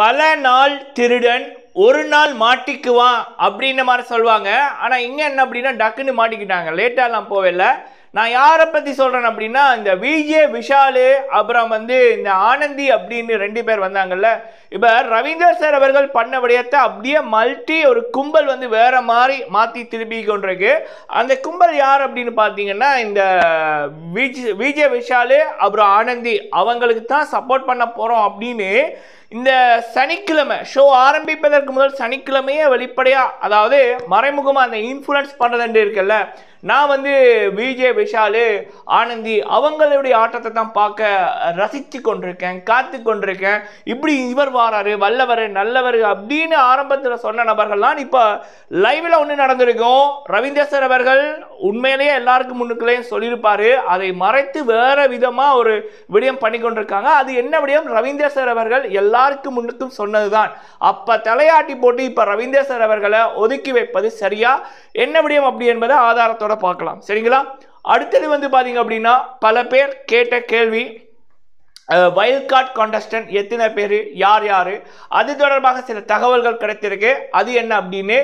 பல நாள் திருடன் ஒரு நாள் மாட்டிக்குவான் அப்படின்ன மாதிரி சொல்லுவாங்க ஆனால் இங்கே என்ன அப்படின்னா டக்குன்னு மாட்டிக்கிட்டாங்க லேட்டாலாம் இல்லை நான் யாரை பற்றி சொல்கிறேன் அப்படின்னா இந்த விஜே விஷாலு அப்புறம் வந்து இந்த ஆனந்தி அப்படின்னு ரெண்டு பேர் வந்தாங்கல்ல இப்போ ரவீந்தர் சார் அவர்கள் பண்ண விடயத்தை அப்படியே மல்டி ஒரு கும்பல் வந்து வேறு மாதிரி மாற்றி திருப்பி கொண்டிருக்கு அந்த கும்பல் யார் அப்படின்னு பார்த்தீங்கன்னா இந்த விஜ் விஜய் விஷாலு அப்புறம் ஆனந்தி அவங்களுக்கு தான் சப்போர்ட் பண்ண போகிறோம் அப்படின்னு இந்த சனிக்கிழமை ஷோ ஆரம்பிப்பதற்கு முதல் சனிக்கிழமையே வெளிப்படையாக அதாவது மறைமுகமாக அந்த இன்ஃப்ளூயன்ஸ் பண்ணுறது இருக்குல்ல நான் வந்து விஜய் விஷாலு ஆனந்தி அவங்களுடைய ஆட்டத்தை தான் பார்க்க ரசித்து கொண்டிருக்கேன் காத்து கொண்டிருக்கேன் இப்படி இவர் வாராரு வல்லவர் நல்லவர் அப்படின்னு ஆரம்பத்தில் சொன்ன நபர்கள்லாம் இப்போ லைவில் ஒன்று நடந்திருக்கும் ரவீந்தர் அவர்கள் உண்மையிலேயே எல்லாருக்கும் முன்னுக்குள்ளேயும் சொல்லியிருப்பார் அதை மறைத்து வேறு விதமாக ஒரு விடயம் பண்ணி கொண்டிருக்காங்க அது என்ன விடயம் ரவீந்தர் அவர்கள் எல்லாருக்கும் முன்னுக்கும் சொன்னது தான் அப்போ தலையாட்டி போட்டு இப்போ ரவீந்தர் அவர்களை ஒதுக்கி வைப்பது சரியா என்ன விடயம் அப்படி என்பதை ஆதாரத்தோட பார்க்கலாம் சரிங்களா அடுத்தது வந்து பார்த்தீங்க அப்படின்னா பல பேர் கேட்ட கேள்வி வைல்ட் கார்ட் கான்டஸ்டன்ட் எத்தனை பேர் யார் யார் அது தொடர்பாக சில தகவல்கள் கிடைத்திருக்கு அது என்ன அப்படின்னு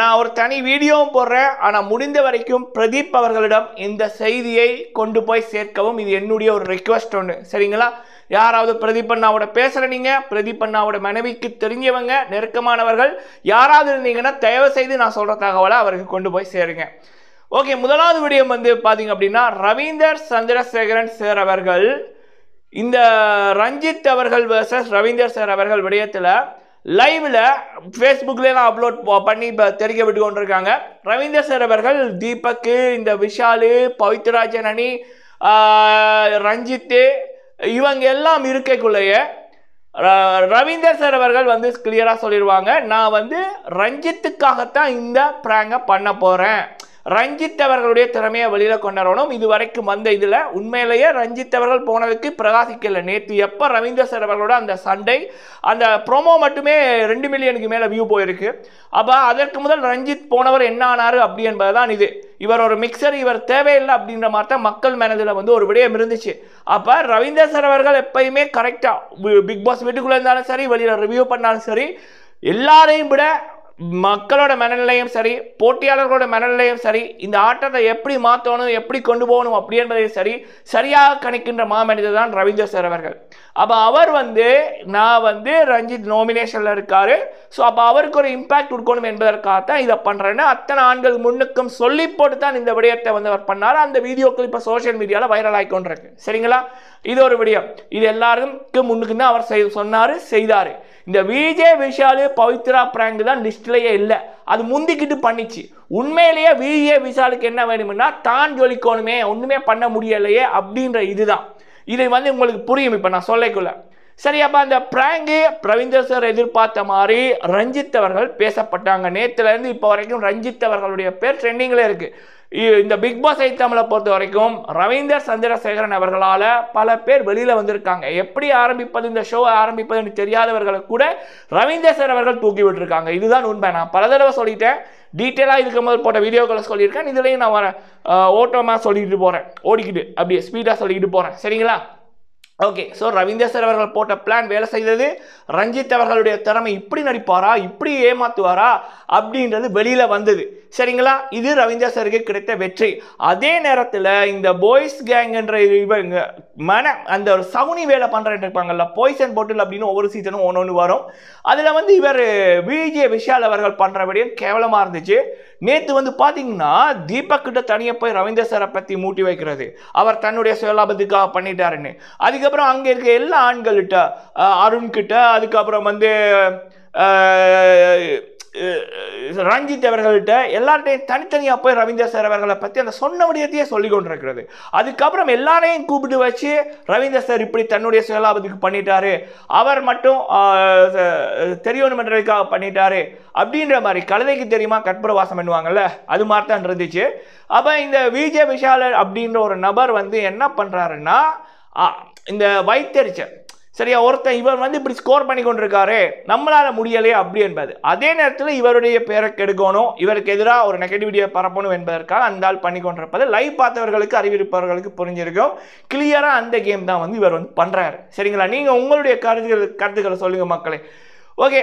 நான் ஒரு தனி வீடியோவும் போடுறேன் ஆனால் முடிந்த வரைக்கும் பிரதீப் அவர்களிடம் இந்த செய்தியை கொண்டு போய் சேர்க்கவும் இது என்னுடைய ஒரு ரெக்வஸ்ட் ஒன்று சரிங்களா யாராவது பிரதீப் அண்ணாவோட பேசுகிற நீங்கள் பிரதீப் அண்ணாவோட மனைவிக்கு தெரிஞ்சவங்க நெருக்கமானவர்கள் யாராவது இருந்தீங்கன்னா தயவு செய்து நான் சொல்கிற தகவலை அவருக்கு கொண்டு போய் சேருங்க ஓகே முதலாவது விடயம் வந்து பார்த்தீங்க அப்படின்னா ரவீந்தர் சந்திரசேகரன் சார் அவர்கள் இந்த ரஞ்சித் அவர்கள் வேர்சஸ் ரவீந்தர் சார் அவர்கள் விடயத்தில் லைவில் ஃபேஸ்புக்கில் நான் அப்லோட் பண்ணி இப்போ தெரிவிக்க விட்டு கொண்டிருக்காங்க ரவீந்தர் சார் அவர்கள் தீபக்கு இந்த விஷாலு பவித்ராஜன் அணி ரஞ்சித்து இவங்க எல்லாம் இருக்கைக்குள்ளேயே ரவீந்தர் சார் அவர்கள் வந்து கிளியராக சொல்லிடுவாங்க நான் வந்து ரஞ்சித்துக்காகத்தான் இந்த ப்ராங்கை பண்ண போகிறேன் ரஞ்சித் அவர்களுடைய திறமையை வெளியில் கொண்டாடணும் இது வரைக்கும் வந்த இதில் உண்மையிலேயே ரஞ்சித் அவர்கள் போனதுக்கு பிரகாசிக்கல நேற்று எப்போ ரவீந்திர சார் அவர்களோட அந்த சண்டை அந்த ப்ரோமோ மட்டுமே ரெண்டு மில்லியனுக்கு மேலே வியூ போயிருக்கு அப்போ அதற்கு முதல் ரஞ்சித் போனவர் என்ன ஆனார் அப்படி என்பது தான் இது இவர் ஒரு மிக்சர் இவர் தேவையில்லை அப்படின்ற மாதிரி தான் மக்கள் மனதில் வந்து ஒரு விடயம் இருந்துச்சு அப்போ ரவீந்திர சார் அவர்கள் எப்பயுமே கரெக்டாக பிக் பாஸ் வீட்டுக்குள்ளே இருந்தாலும் சரி வெளியில் ரிவ்யூ பண்ணாலும் சரி எல்லாரையும் விட மக்களோட மனநிலையும் சரி போட்டியாளர்களோட மனநிலையும் சரி இந்த ஆட்டத்தை எப்படி மாற்றணும் எப்படி கொண்டு போகணும் அப்படி என்பதை சரி சரியாக கணிக்கின்ற மாமனிதர் தான் ரவீந்திர சார் அவர்கள் அப்போ அவர் வந்து நான் வந்து ரஞ்சித் நோமினேஷனில் இருக்கார் ஸோ அப்போ அவருக்கு ஒரு இம்பேக்ட் கொடுக்கணும் என்பதற்காக தான் இதை பண்ணுறேன்னு அத்தனை ஆண்கள் முன்னுக்கும் சொல்லி போட்டு தான் இந்த விடயத்தை வந்து அவர் பண்ணார் அந்த வீடியோக்கள் இப்போ சோஷியல் மீடியாவில் வைரல் ஆகிக்கொண்டிருக்கு சரிங்களா இது ஒரு விடயம் இது எல்லாருக்கும் முன்னுக்கு தான் அவர் சொன்னார் செய்தார் இந்த விஜே விஷாலு பவித்ரா பிராங்க் தான் லிஸ்ட்லேயே இல்லை அது முந்திக்கிட்டு பண்ணிச்சு உண்மையிலேயே விஜே விஷாலுக்கு என்ன வேணும்னா தான் ஜொலிக்கணுமே ஒன்றுமே பண்ண முடியலையே அப்படின்ற இதுதான் இதை வந்து உங்களுக்கு புரியும் இப்போ நான் சொல்லக்குள்ள சரி அப்போ அந்த பிராங்கு பிரவீந்தர் சார் எதிர்பார்த்த மாதிரி ரஞ்சித் அவர்கள் பேசப்பட்டாங்க நேற்றுலேருந்து இப்போ வரைக்கும் ரஞ்சித் அவர்களுடைய பேர் ட்ரெண்டிங்கில் இருக்குது இந்த பிக் பாஸ் ஐத்தமிழை பொறுத்த வரைக்கும் ரவீந்தர் சந்திரசேகரன் அவர்களால் பல பேர் வெளியில் வந்திருக்காங்க எப்படி ஆரம்பிப்பது இந்த ஷோ ஆரம்பிப்பதுன்னு தெரியாதவர்களை கூட ரவீந்தர் சார் அவர்கள் தூக்கி விட்டுருக்காங்க இதுதான் உண்மை நான் பல தடவை சொல்லிட்டேன் டீட்டெயிலாக இருக்கும்போது போட்ட வீடியோக்களை சொல்லியிருக்கேன் இதுலேயும் நான் வரேன் ஓட்டமாக சொல்லிக்கிட்டு போகிறேன் ஓடிக்கிட்டு அப்படியே ஸ்பீடாக சொல்லிக்கிட்டு போகிறேன் சரிங்களா ஓகே ஸோ ரவீந்தர் சார் அவர்கள் போட்ட பிளான் வேலை செய்தது ரஞ்சித் அவர்களுடைய திறமை இப்படி நடிப்பாரா இப்படி ஏமாத்துவாரா அப்படின்றது வெளியில் வந்தது சரிங்களா இது ரவீந்திர சருக்கு கிடைத்த வெற்றி அதே நேரத்தில் இந்த பாய்ஸ் கேங் என்ற இவங்க மன அந்த ஒரு சவுனி வேலை பண்ணுறேன் இருப்பாங்கல்ல பாய்சன் போட்டில் அப்படின்னு ஒவ்வொரு சீசனும் ஒன்று ஒன்று வரும் அதில் வந்து இவர் விஜே விஷால் அவர்கள் பண்ணுற விடையும் கேவலமாக இருந்துச்சு நேற்று வந்து பார்த்தீங்கன்னா தீபக் கிட்ட தனியாக போய் ரவீந்திர சாரை பற்றி மூட்டி வைக்கிறது அவர் தன்னுடைய சுயலாபத்துக்காக பண்ணிட்டாருன்னு அதுக்கப்புறம் அங்கே இருக்க எல்லா ஆண்கள்கிட்ட அருண்கிட்ட அதுக்கப்புறம் வந்து ரஞ்சித் அவர்கள்ட்ட எல்லார்ட்டையும் தனித்தனியாக போய் ரவீந்திர சார் அவர்களை பற்றி அந்த சொன்ன விடயத்தையே சொல்லி கொண்டிருக்கிறது அதுக்கப்புறம் எல்லாரையும் கூப்பிட்டு வச்சு ரவீந்திர சார் இப்படி தன்னுடைய சுயலாபத்துக்கு பண்ணிட்டாரு அவர் மட்டும் தெரியணுமன்றதுக்காக பண்ணிட்டாரு அப்படின்ற மாதிரி கழுதைக்கு தெரியுமா கற்பூரவாசம் பண்ணுவாங்கல்ல அது மாதிரி தான் இருந்துச்சு அப்போ இந்த விஜய் விஷாலர் அப்படின்ற ஒரு நபர் வந்து என்ன பண்ணுறாருன்னா இந்த வைத்தறிச்சல் சரியா ஒருத்தன் இவர் வந்து இப்படி ஸ்கோர் பண்ணி கொண்டிருக்காரு நம்மளால் முடியலையே அப்படி என்பது அதே நேரத்தில் இவருடைய பேரை கெடுக்கணும் இவருக்கு எதிராக ஒரு நெகட்டிவிட்டியை பரப்பணும் என்பதற்காக அந்த ஆள் பண்ணி கொண்டிருப்பது லைவ் பார்த்தவர்களுக்கு அறிவிப்பவர்களுக்கு புரிஞ்சிருக்கும் கிளியராக அந்த கேம் தான் வந்து இவர் வந்து பண்ணுறாரு சரிங்களா நீங்கள் உங்களுடைய கருத்துக்கள் கருத்துக்களை சொல்லுங்கள் மக்களே ஓகே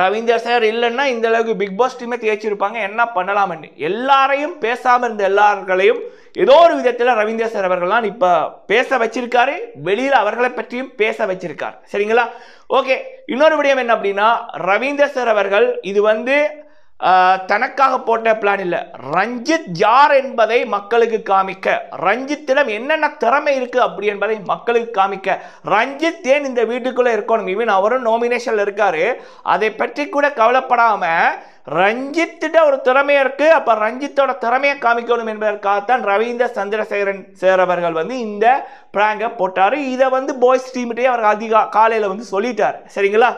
ரவீந்தர் சார் இல்லைன்னா இந்த அளவுக்கு பிக் பாஸ் டீமே தேய்ச்சிருப்பாங்க என்ன பண்ணலாம்னு எல்லாரையும் பேசாமல் இருந்த எல்லார்களையும் ஏதோ ஒரு விதத்தில் ரவீந்திர சார் அவர்கள்லாம் இப்போ பேச வச்சிருக்காரு வெளியில் அவர்களை பற்றியும் பேச வச்சிருக்கார் சரிங்களா ஓகே இன்னொரு விடயம் என்ன அப்படின்னா ரவீந்திர சார் அவர்கள் இது வந்து தனக்காக போட்ட பிளான் இல்லை ரஞ்சித் யார் என்பதை மக்களுக்கு காமிக்க ரஞ்சித்திடம் என்னென்ன திறமை இருக்குது அப்படி என்பதை மக்களுக்கு காமிக்க ரஞ்சித் ஏன் இந்த வீட்டுக்குள்ளே இருக்கணும் ஈவன் அவரும் நோமினேஷனில் இருக்கார் அதை பற்றி கூட கவலைப்படாமல் ரஞ்சித்திட்ட ஒரு திறமை இருக்குது அப்போ ரஞ்சித்தோட திறமையை காமிக்கணும் என்பதற்காகத்தான் ரவீந்திர சந்திரசேகரன் சேரவர்கள் வந்து இந்த ப்ராங்கை போட்டார் இதை வந்து பாய்ஸ் டீம்கிட்டே அவர் அதிக காலையில் வந்து சொல்லிட்டார் சரிங்களா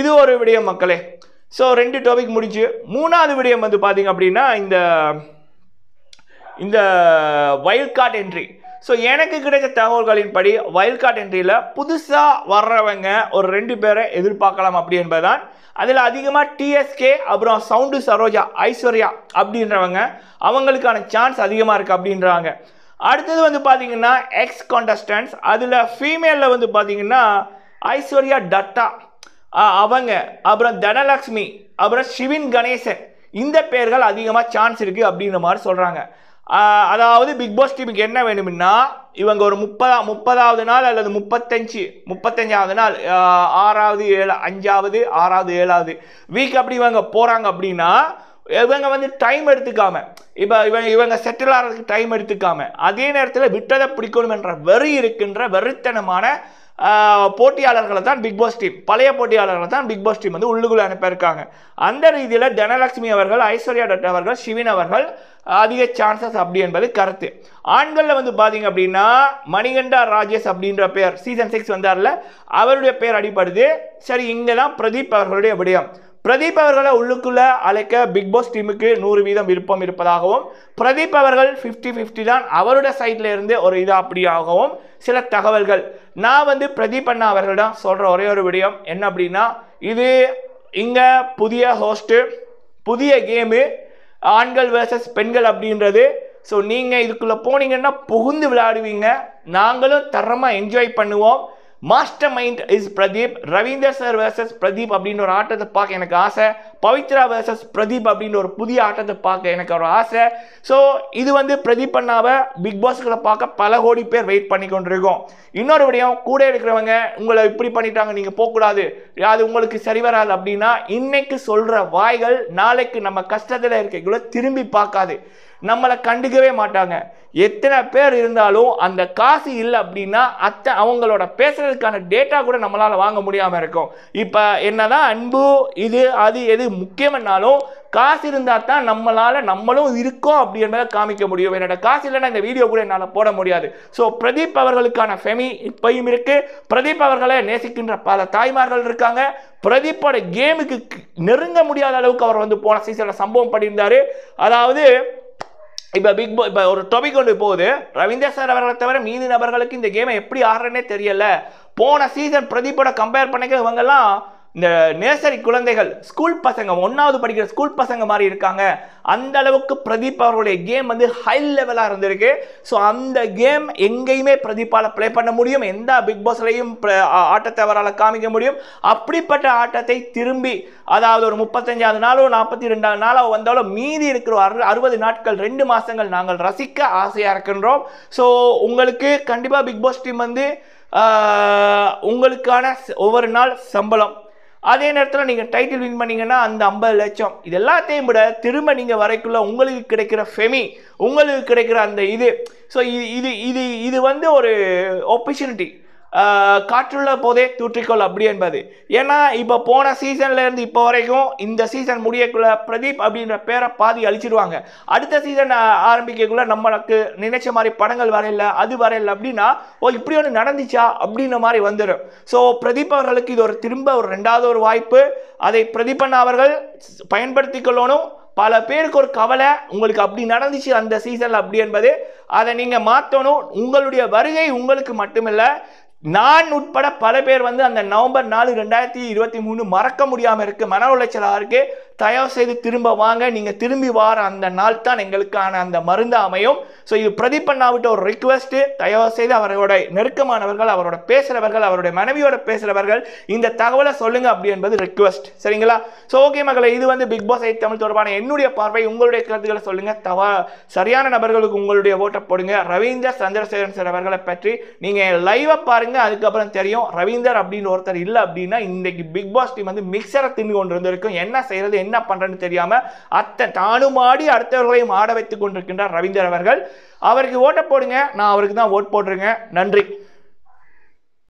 இது ஒரு விடயம் மக்களே ஸோ ரெண்டு டாபிக் முடிஞ்சு மூணாவது விடயம் வந்து பார்த்திங்க அப்படின்னா இந்த இந்த வைல்ட் கார்ட் என்ட்ரி ஸோ எனக்கு கிடைச்ச தகவல்களின்படி வயல் கார்டு என்ட்ரியில் புதுசாக வர்றவங்க ஒரு ரெண்டு பேரை எதிர்பார்க்கலாம் அப்படி என்பதுதான் அதில் அதிகமாக டிஎஸ்கே அப்புறம் சவுண்டு சரோஜா ஐஸ்வர்யா அப்படின்றவங்க அவங்களுக்கான சான்ஸ் அதிகமாக இருக்குது அப்படின்றாங்க அடுத்தது வந்து பார்த்தீங்கன்னா எக்ஸ் கான்டஸ்டன்ஸ் அதில் ஃபீமேலில் வந்து பார்த்தீங்கன்னா ஐஸ்வர்யா டட்டா அவங்க அப்புறம் தனலக்ஷ்மி அப்புறம் சிவின் கணேசன் இந்த பேர்கள் அதிகமாக சான்ஸ் இருக்குது அப்படின்ற மாதிரி சொல்கிறாங்க அதாவது பிக் பாஸ் டீமுக்கு என்ன வேணும்னா இவங்க ஒரு முப்பதா முப்பதாவது நாள் அல்லது முப்பத்தஞ்சு முப்பத்தஞ்சாவது நாள் ஆறாவது ஏழு அஞ்சாவது ஆறாவது ஏழாவது வீக் அப்படி இவங்க போகிறாங்க அப்படின்னா இவங்க வந்து டைம் எடுத்துக்காம இப்போ இவங்க இவங்க செட்டில் ஆகிறதுக்கு டைம் எடுத்துக்காம அதே நேரத்தில் விட்டதை பிடிக்கணும் என்ற வெறி இருக்கின்ற வெறித்தனமான போட்டியாளர்களை தான் பிக் பாஸ் டீம் பழைய போட்டியாளர்களை தான் பிக் பாஸ் டீம் வந்து உள்ளுக்குள்ளே அனுப்பியிருக்காங்க அந்த ரீதியில் தனலட்சுமி அவர்கள் ஐஸ்வர்யா டட் அவர்கள் சிவின் அவர்கள் அதிக சான்சஸ் அப்படி என்பது கருத்து ஆண்களில் வந்து பார்த்தீங்க அப்படின்னா மணிகண்டா ராஜேஷ் அப்படின்ற பேர் சீசன் சிக்ஸ் வந்தார்ல அவருடைய பேர் அடிப்படுது சரி இங்கே தான் பிரதீப் அவர்களுடைய விடயம் பிரதீப் அவர்களை உள்ளுக்குள்ளே அழைக்க பிக் பாஸ் டீமுக்கு நூறு வீதம் விருப்பம் இருப்பதாகவும் பிரதீப் அவர்கள் ஃபிஃப்டி ஃபிஃப்டி தான் அவருடைய சைட்ல இருந்து ஒரு இது அப்படியாகவும் சில தகவல்கள் நான் வந்து பிரதீப் அண்ணா அவர்களிடம் சொல்கிற ஒரே ஒரு விடயம் என்ன அப்படின்னா இது இங்கே புதிய ஹோஸ்ட்டு புதிய கேமு ஆண்கள் வேர்சஸ் பெண்கள் அப்படின்றது ஸோ நீங்கள் இதுக்குள்ளே போனீங்கன்னா புகுந்து விளையாடுவீங்க நாங்களும் தரமாக என்ஜாய் பண்ணுவோம் mastermind is Pradeep Ravinder sir versus Pradeep அப்படின்னு ஒரு ஆட்டத்தை பார்க்க எனக்கு ஆசை பவித்ரா வேர்சஸ் பிரதீப் அப்படின்னு ஒரு புதிய ஆட்டத்தை பார்க்க எனக்கு ஒரு ஆசை ஸோ இது வந்து பிரதீப் அண்ணாவை பிக் பாஸ்களை பார்க்க பல கோடி பேர் வெயிட் பண்ணி கொண்டிருக்கோம் இன்னொரு விடயம் கூட இருக்கிறவங்க உங்களை இப்படி பண்ணிட்டாங்க நீங்கள் போகக்கூடாது அது உங்களுக்கு சரி வராது அப்படின்னா இன்னைக்கு சொல்கிற வாய்கள் நாளைக்கு நம்ம கஷ்டத்தில் இருக்கைக்குள்ள திரும்பி பார்க்காது நம்மளை கண்டுக்கவே மாட்டாங்க எத்தனை பேர் இருந்தாலும் அந்த காசு இல்லை அப்படின்னா அத்தை அவங்களோட பேசுறதுக்கான டேட்டா கூட நம்மளால் வாங்க முடியாமல் இருக்கும் இப்போ என்னதான் அன்பு இது அது எது முக்கியம்னாலும் காசு இருந்தால் தான் நம்மளால் நம்மளும் இருக்கோம் அப்படின்றத காமிக்க முடியும் என்னோட காசு இல்லைன்னா இந்த வீடியோ கூட என்னால் போட முடியாது ஸோ பிரதீப் அவர்களுக்கான ஃபெமி இப்பையும் இருக்குது பிரதீப் அவர்களை நேசிக்கின்ற பல தாய்மார்கள் இருக்காங்க பிரதீப்போட கேமுக்கு நெருங்க முடியாத அளவுக்கு அவர் வந்து போன சீசனில் சம்பவம் பண்ணியிருந்தார் அதாவது இப்போ பிக் பாய் இப்போ ஒரு டாபிக் ஒன்று போகுது ரவீந்தர் சார் அவர்களை தவிர மீதி நபர்களுக்கு இந்த கேமை எப்படி ஆடுறேன்னே தெரியல போன சீசன் பிரதீப்போட கம்பேர் பண்ணிக்க இவங்கெல்லாம் இந்த நேசரி குழந்தைகள் ஸ்கூல் பசங்க ஒன்றாவது படிக்கிற ஸ்கூல் பசங்க மாதிரி இருக்காங்க அந்த அளவுக்கு பிரதீப் அவர்களுடைய கேம் வந்து ஹை லெவலாக இருந்திருக்கு ஸோ அந்த கேம் எங்கேயுமே பிரதீப்பால் ப்ளே பண்ண முடியும் எந்த பிக் பாஸ்லையும் ஆட்டத்தை அவரால் காமிக்க முடியும் அப்படிப்பட்ட ஆட்டத்தை திரும்பி அதாவது ஒரு முப்பத்தஞ்சாவது நாளோ நாற்பத்தி ரெண்டாவது நாளோ வந்தாலும் மீதி இருக்கிற அறு அறுபது நாட்கள் ரெண்டு மாதங்கள் நாங்கள் ரசிக்க ஆசையாக இருக்கின்றோம் ஸோ உங்களுக்கு கண்டிப்பாக பிக் பாஸ் டீம் வந்து உங்களுக்கான ஒவ்வொரு நாள் சம்பளம் அதே நேரத்தில் நீங்கள் டைட்டில் வின் பண்ணிங்கன்னா அந்த ஐம்பது லட்சம் இது எல்லாத்தையும் விட திரும்ப நீங்கள் வரைக்குள்ள உங்களுக்கு கிடைக்கிற ஃபெமி உங்களுக்கு கிடைக்கிற அந்த இது ஸோ இது இது இது இது வந்து ஒரு ஆப்பர்ச்சுனிட்டி காற்றுள்ள போதே தூற்றிக்கொள் அப்படி என்பது ஏன்னா இப்போ போன இருந்து இப்போ வரைக்கும் இந்த சீசன் முடியக்குள்ள பிரதீப் அப்படின்ற பேரை பாதி அழிச்சிடுவாங்க அடுத்த சீசன் ஆரம்பிக்கக்குள்ள நம்மளுக்கு நினைச்ச மாதிரி படங்கள் வரையில அது வரையில அப்படின்னா ஓ இப்படி ஒன்று நடந்துச்சா அப்படின்ற மாதிரி வந்துடும் ஸோ பிரதீப் அவர்களுக்கு இது ஒரு திரும்ப ஒரு ரெண்டாவது ஒரு வாய்ப்பு அதை பிரதீபன் அவர்கள் பயன்படுத்தி கொள்ளணும் பல பேருக்கு ஒரு கவலை உங்களுக்கு அப்படி நடந்துச்சு அந்த சீசன்ல அப்படி என்பது அதை நீங்கள் மாற்றணும் உங்களுடைய வருகை உங்களுக்கு மட்டுமில்லை நான் உட்பட பல பேர் வந்து அந்த நவம்பர் நாலு ரெண்டாயிரத்தி இருபத்தி மூணு மறக்க முடியாமல் இருக்குது மன உளைச்சலாக இருக்குது தயவு செய்து திரும்ப வாங்க நீங்கள் திரும்பி வார அந்த நாள் தான் எங்களுக்கான அந்த மருந்து அமையும் ஸோ இது பிரதீப் அண்ணாவிட்ட ஒரு ரிக்வெஸ்ட்டு தயவு செய்து அவரோட நெருக்கமானவர்கள் அவரோட பேசுகிறவர்கள் அவருடைய மனைவியோட பேசுகிறவர்கள் இந்த தகவலை சொல்லுங்கள் அப்படி என்பது ரிக்வெஸ்ட் சரிங்களா ஸோ ஓகே மகளை இது வந்து பிக் பாஸ் ஐ தமிழ் தொடர்பான என்னுடைய பார்வை உங்களுடைய கருத்துக்களை சொல்லுங்கள் தவ சரியான நபர்களுக்கு உங்களுடைய ஓட்டை போடுங்க ரவீந்தர் சந்திரசேகரன் சார் அவர்களை பற்றி நீங்கள் லைவை பாருங்கள் அதுக்கப்புறம் தெரியும் ரவீந்தர் அப்படின்னு ஒருத்தர் இல்லை அப்படின்னா இன்றைக்கு பிக் பாஸ் டீம் வந்து மிக்சரை தின்னு கொண்டு இருந்திருக்கும் என்ன செய்கிறது என்ன என்ன பண்ணுறேன்னு தெரியாமல் அத்தை தானும் ஆடி அடுத்தவர்களையும் ஆட வைத்து கொண்டிருக்கின்றார் ரவீந்தர் அவர்கள் அவருக்கு ஓட்டை போடுங்க நான் அவருக்கு தான் ஓட் போட்டிருங்க நன்றி